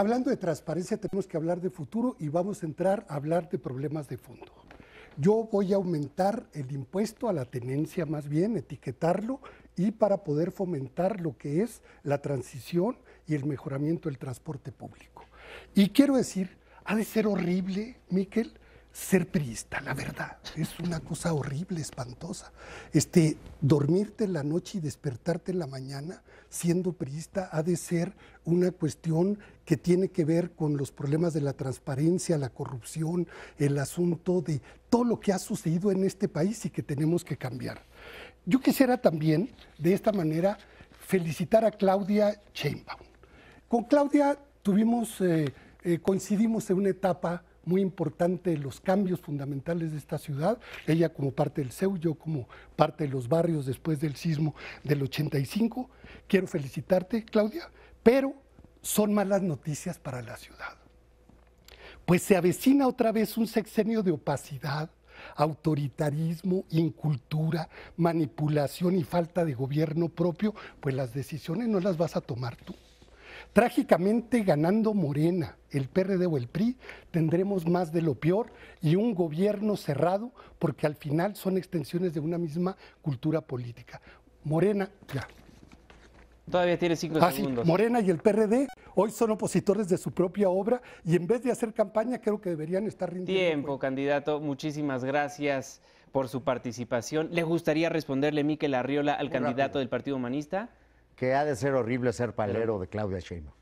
Hablando de transparencia, tenemos que hablar de futuro y vamos a entrar a hablar de problemas de fondo. Yo voy a aumentar el impuesto a la tenencia, más bien etiquetarlo, y para poder fomentar lo que es la transición y el mejoramiento del transporte público. Y quiero decir, ha de ser horrible, Miquel, ser priista, la verdad, es una cosa horrible, espantosa. Este, dormirte en la noche y despertarte en la mañana siendo priista ha de ser una cuestión que tiene que ver con los problemas de la transparencia, la corrupción, el asunto de todo lo que ha sucedido en este país y que tenemos que cambiar. Yo quisiera también, de esta manera, felicitar a Claudia Sheinbaum. Con Claudia tuvimos, eh, eh, coincidimos en una etapa muy importante los cambios fundamentales de esta ciudad, ella como parte del CEU, yo como parte de los barrios después del sismo del 85. Quiero felicitarte, Claudia, pero son malas noticias para la ciudad. Pues se avecina otra vez un sexenio de opacidad, autoritarismo, incultura, manipulación y falta de gobierno propio, pues las decisiones no las vas a tomar tú. Trágicamente ganando Morena, el PRD o el PRI, tendremos más de lo peor y un gobierno cerrado porque al final son extensiones de una misma cultura política. Morena, ya. Todavía tiene cinco ah, segundos. Morena y el PRD hoy son opositores de su propia obra y en vez de hacer campaña creo que deberían estar rindiendo. Tiempo, candidato. Muchísimas gracias por su participación. ¿Le gustaría responderle, Miquel Arriola, al candidato del Partido Humanista? que ha de ser horrible ser palero de Claudia Sheinbaum.